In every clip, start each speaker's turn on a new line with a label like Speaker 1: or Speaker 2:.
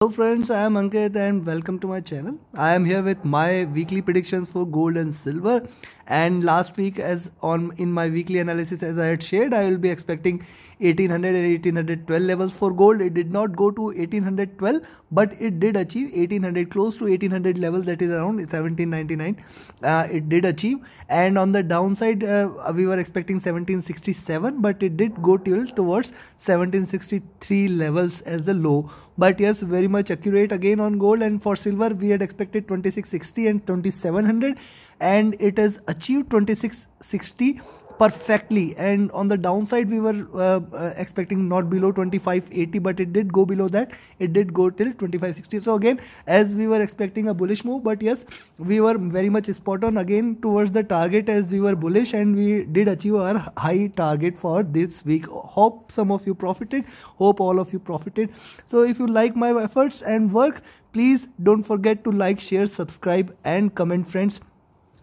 Speaker 1: Hello friends, I am Ankit and welcome to my channel. I am here with my weekly predictions for gold and silver and last week, as on in my weekly analysis, as I had shared, I will be expecting 1800 and 1812 levels for gold. It did not go to 1812, but it did achieve 1800, close to 1800 levels. That is around 1799. Uh, it did achieve, and on the downside, uh, we were expecting 1767, but it did go till towards 1763 levels as the low. But yes, very much accurate again on gold, and for silver, we had expected 2660 and 2700 and it has achieved 2660 perfectly and on the downside we were uh, uh, expecting not below 2580 but it did go below that it did go till 2560 so again as we were expecting a bullish move but yes we were very much spot on again towards the target as we were bullish and we did achieve our high target for this week hope some of you profited hope all of you profited so if you like my efforts and work please don't forget to like share subscribe and comment friends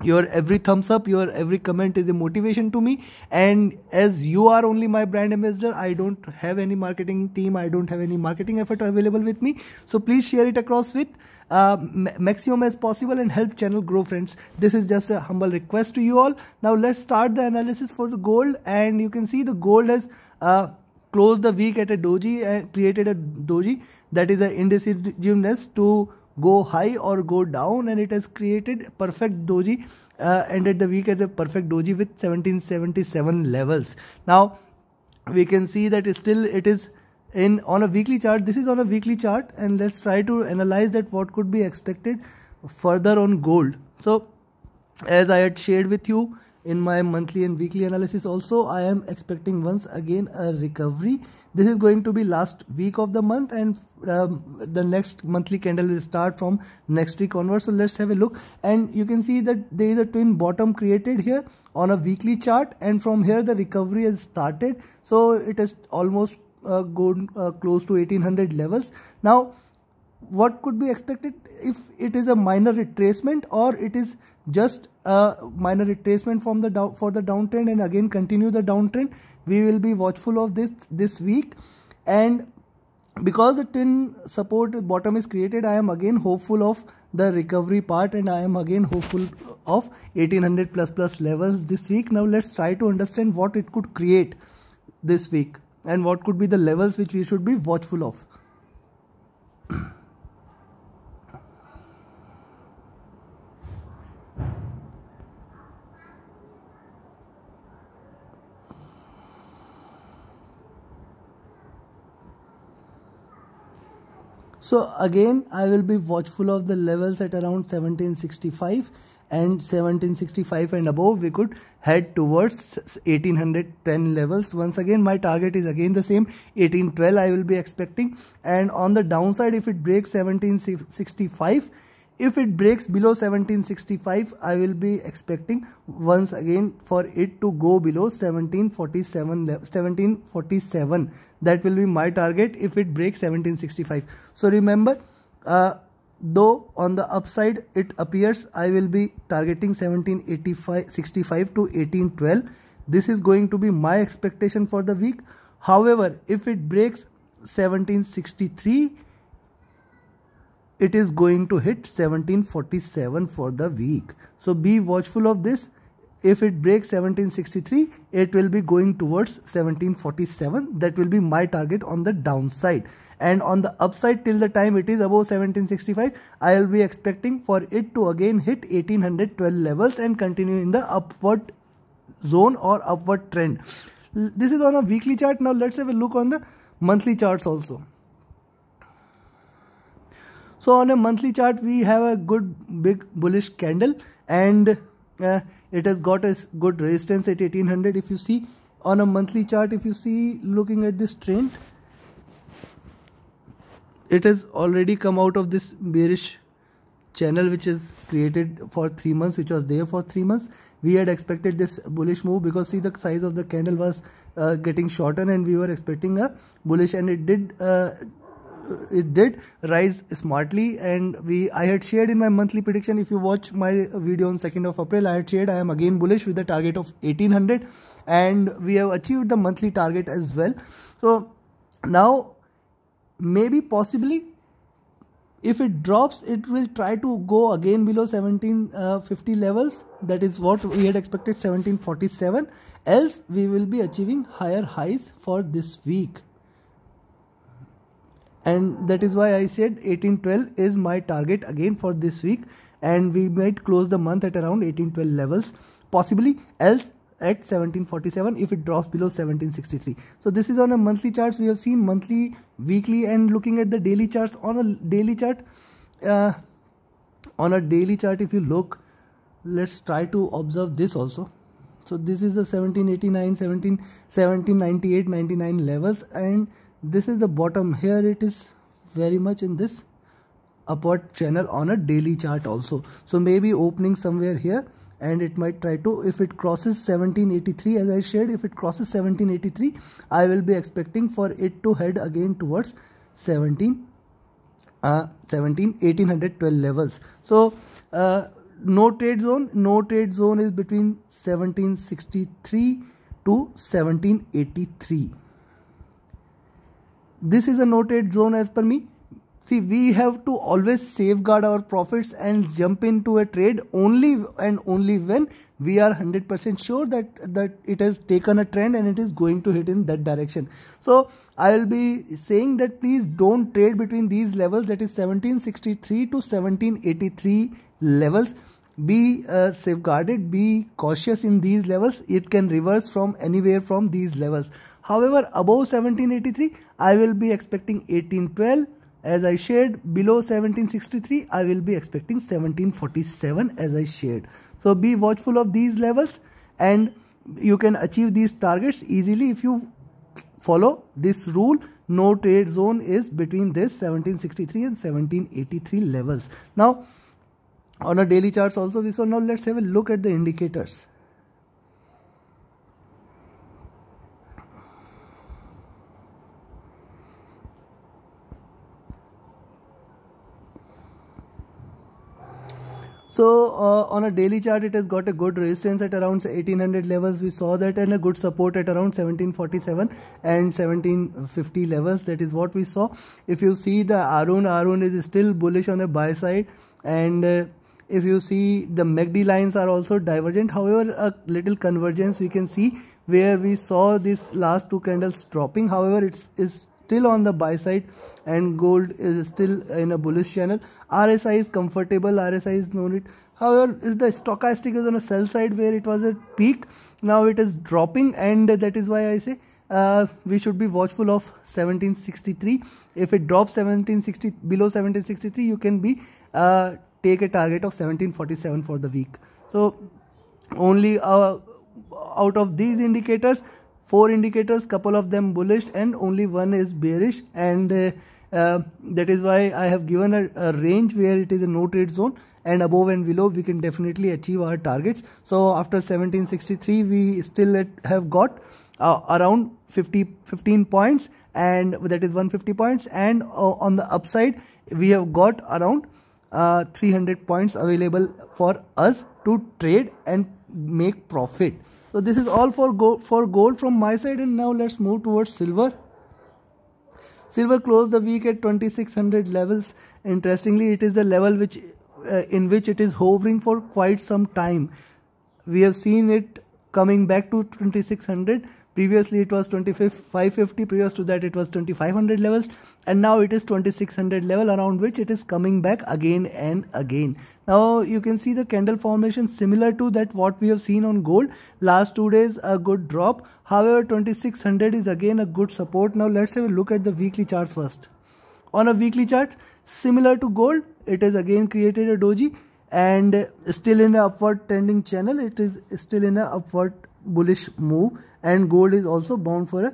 Speaker 1: your every thumbs up your every comment is a motivation to me and as you are only my brand ambassador i don't have any marketing team i don't have any marketing effort available with me so please share it across with uh, maximum as possible and help channel grow friends this is just a humble request to you all now let's start the analysis for the gold and you can see the gold has uh, closed the week at a doji and uh, created a doji that is the indecisiveness to go high or go down and it has created perfect doji uh, ended the week as a perfect doji with 1777 levels now we can see that still it is in on a weekly chart this is on a weekly chart and let's try to analyze that what could be expected further on gold so as i had shared with you in my monthly and weekly analysis also i am expecting once again a recovery this is going to be last week of the month and um, the next monthly candle will start from next week onwards so let's have a look and you can see that there is a twin bottom created here on a weekly chart and from here the recovery has started so it is almost uh, gone uh, close to 1800 levels now what could be expected if it is a minor retracement or it is just a minor retracement from the down for the downtrend and again continue the downtrend we will be watchful of this this week and because the tin support bottom is created i am again hopeful of the recovery part and i am again hopeful of 1800 plus plus levels this week now let's try to understand what it could create this week and what could be the levels which we should be watchful of So again, I will be watchful of the levels at around 1765 and 1765 and above we could head towards 1810 levels once again my target is again the same 1812 i will be expecting and on the downside if it breaks 1765 if it breaks below 1765 i will be expecting once again for it to go below 1747 1747 that will be my target if it breaks 1765 so remember uh, though on the upside it appears i will be targeting 1785 to 1812 this is going to be my expectation for the week however if it breaks 1763 it is going to hit 1747 for the week. So be watchful of this. If it breaks 1763, it will be going towards 1747. That will be my target on the downside. And on the upside till the time it is above 1765, I will be expecting for it to again hit 1812 levels and continue in the upward zone or upward trend. This is on a weekly chart. Now let's have a look on the monthly charts also. So on a monthly chart, we have a good big bullish candle and uh, it has got a good resistance at 1800 if you see on a monthly chart if you see looking at this trend it has already come out of this bearish channel which is created for 3 months which was there for 3 months we had expected this bullish move because see the size of the candle was uh, getting shortened and we were expecting a bullish and it did uh, it did rise smartly and we I had shared in my monthly prediction if you watch my video on 2nd of April I had shared I am again bullish with the target of 1800 and we have achieved the monthly target as well so now maybe possibly if it drops it will try to go again below 1750 uh, levels that is what we had expected 1747 else we will be achieving higher highs for this week and that is why i said 1812 is my target again for this week and we might close the month at around 1812 levels possibly else at 1747 if it drops below 1763 so this is on a monthly charts we have seen monthly weekly and looking at the daily charts on a daily chart uh, on a daily chart if you look let's try to observe this also so this is the 1789 17 1798 99 levels and this is the bottom here it is very much in this upward channel on a daily chart also so maybe opening somewhere here and it might try to if it crosses 1783 as I shared if it crosses 1783 I will be expecting for it to head again towards 17 uh, 17 1812 levels so uh, no trade zone no trade zone is between 1763 to 1783 this is a no-trade zone as per me see we have to always safeguard our profits and jump into a trade only and only when we are 100% sure that that it has taken a trend and it is going to hit in that direction so i will be saying that please don't trade between these levels that is 1763 to 1783 levels be uh, safeguarded be cautious in these levels it can reverse from anywhere from these levels however above 1783 I will be expecting 1812 as I shared below 1763 I will be expecting 1747 as I shared so be watchful of these levels and you can achieve these targets easily if you follow this rule no trade zone is between this 1763 and 1783 levels now on a daily charts also we saw now let's have a look at the indicators So uh, on a daily chart, it has got a good resistance at around 1800 levels. We saw that and a good support at around 1747 and 1750 levels. That is what we saw. If you see the Arun, Arun is still bullish on a buy side and uh, if you see the MACD lines are also divergent. However, a little convergence we can see where we saw these last two candles dropping. However, it's is still on the buy side and gold is still in a bullish channel rsi is comfortable rsi is no need however the stochastic is on a sell side where it was a peak now it is dropping and that is why i say uh, we should be watchful of 1763 if it drops 1760 below 1763 you can be uh, take a target of 1747 for the week so only uh, out of these indicators four indicators couple of them bullish and only one is bearish and uh, uh, that is why I have given a, a, range where it is a no trade zone and above and below we can definitely achieve our targets so after 1763 we still at, have got uh, around 50 15 points and that is 150 points and uh, on the upside we have got around uh, 300 points available for us to trade and make profit so this is all for go for gold from my side and now let's move towards silver silver closed the week at 2600 levels interestingly it is the level which uh, in which it is hovering for quite some time we have seen it coming back to 2600 previously it was 2550 previous to that it was 2500 levels and now it is 2600 level around which it is coming back again and again now you can see the candle formation similar to that what we have seen on gold last two days a good drop however 2600 is again a good support now let's have a look at the weekly chart first on a weekly chart similar to gold it is again created a doji and still in an upward trending channel it is still in an upward bullish move and gold is also bound for a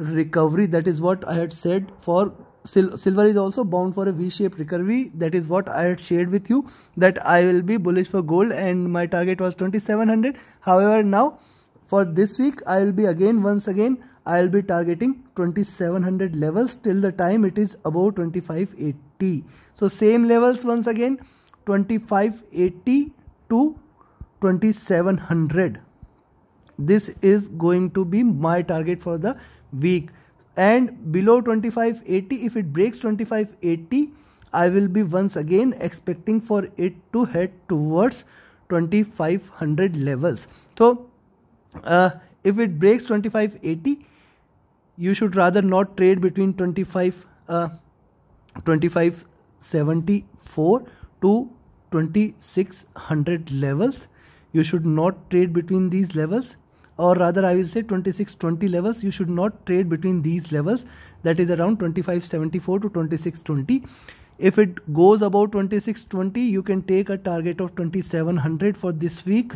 Speaker 1: recovery that is what I had said for sil silver is also bound for a v-shaped recovery that is what I had shared with you that I will be bullish for gold and my target was 2700 however now for this week I will be again once again I will be targeting 2700 levels till the time it is above 2580 so same levels once again 2580 to 2700 this is going to be my target for the week and below 2580 if it breaks 2580 i will be once again expecting for it to head towards 2500 levels so uh, if it breaks 2580 you should rather not trade between 25 uh, 2574 to 2600 levels you should not trade between these levels or rather I will say 2620 levels you should not trade between these levels that is around 2574 to 2620 if it goes above 2620 you can take a target of 2700 for this week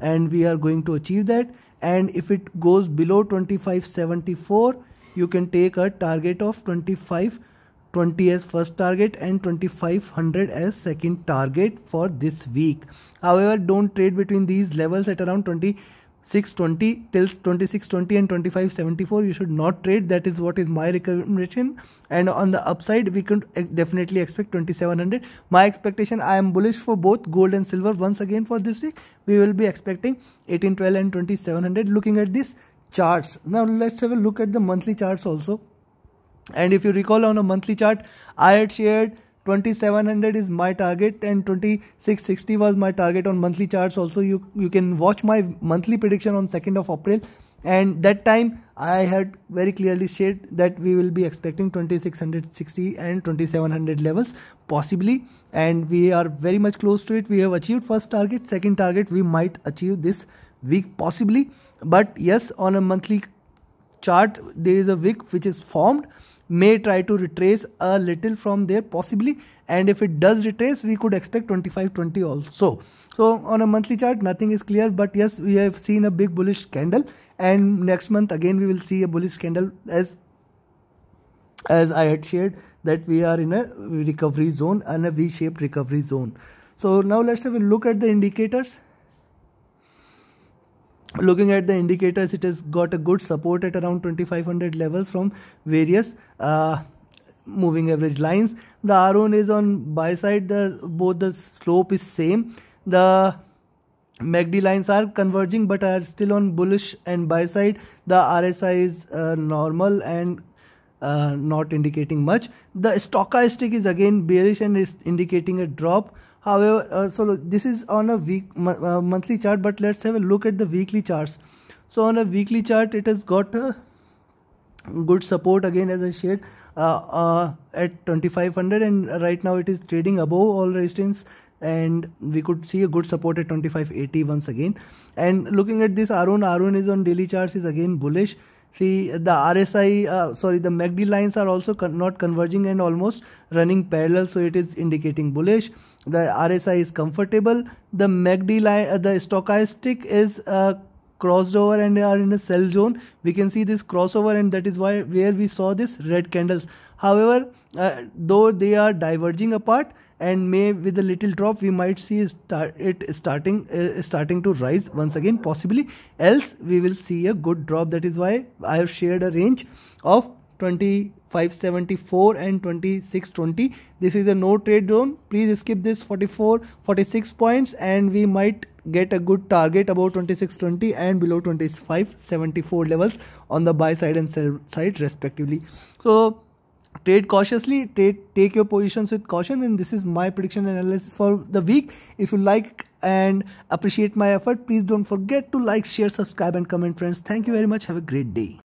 Speaker 1: and we are going to achieve that and if it goes below 2574 you can take a target of 2520 as first target and 2500 as second target for this week however don't trade between these levels at around 20 620 till 2620 and 2574 you should not trade that is what is my recommendation and on the upside we can definitely expect 2700 my expectation i am bullish for both gold and silver once again for this week we will be expecting 1812 and 2700 looking at these charts now let's have a look at the monthly charts also and if you recall on a monthly chart i had shared 2700 is my target and 2660 was my target on monthly charts also you you can watch my monthly prediction on 2nd of april and that time i had very clearly said that we will be expecting 2660 and 2700 levels possibly and we are very much close to it we have achieved first target second target we might achieve this week possibly but yes on a monthly chart there is a week which is formed may try to retrace a little from there possibly and if it does retrace we could expect 25, 20 also so on a monthly chart nothing is clear but yes we have seen a big bullish candle and next month again we will see a bullish candle as as I had shared that we are in a recovery zone and a V-shaped recovery zone. So now let's have a look at the indicators looking at the indicators it has got a good support at around 2500 levels from various uh, moving average lines the r1 is on buy side the both the slope is same the MACD lines are converging but are still on bullish and buy side the RSI is uh, normal and uh, not indicating much the stochastic is again bearish and is indicating a drop however uh, so this is on a week uh, monthly chart but let's have a look at the weekly charts so on a weekly chart it has got a uh, good support again as i shared uh, uh at 2500 and right now it is trading above all resistance and we could see a good support at 2580 once again and looking at this Arun, Arun one is on daily charts is again bullish See the RSI, uh, sorry, the MACD lines are also con not converging and almost running parallel. So it is indicating bullish. The RSI is comfortable. The MACD line, uh, the stochastic is uh, crossed over and are in a sell zone. We can see this crossover and that is why where we saw this red candles. However, uh, though they are diverging apart, and may with a little drop we might see start it starting uh, starting to rise once again possibly else we will see a good drop that is why i have shared a range of 2574 and 2620 this is a no trade zone please skip this 44 46 points and we might get a good target about 2620 and below 2574 levels on the buy side and sell side respectively so trade cautiously, trade, take your positions with caution. And this is my prediction analysis for the week. If you like and appreciate my effort, please don't forget to like, share, subscribe, and comment, friends. Thank you very much. Have a great day.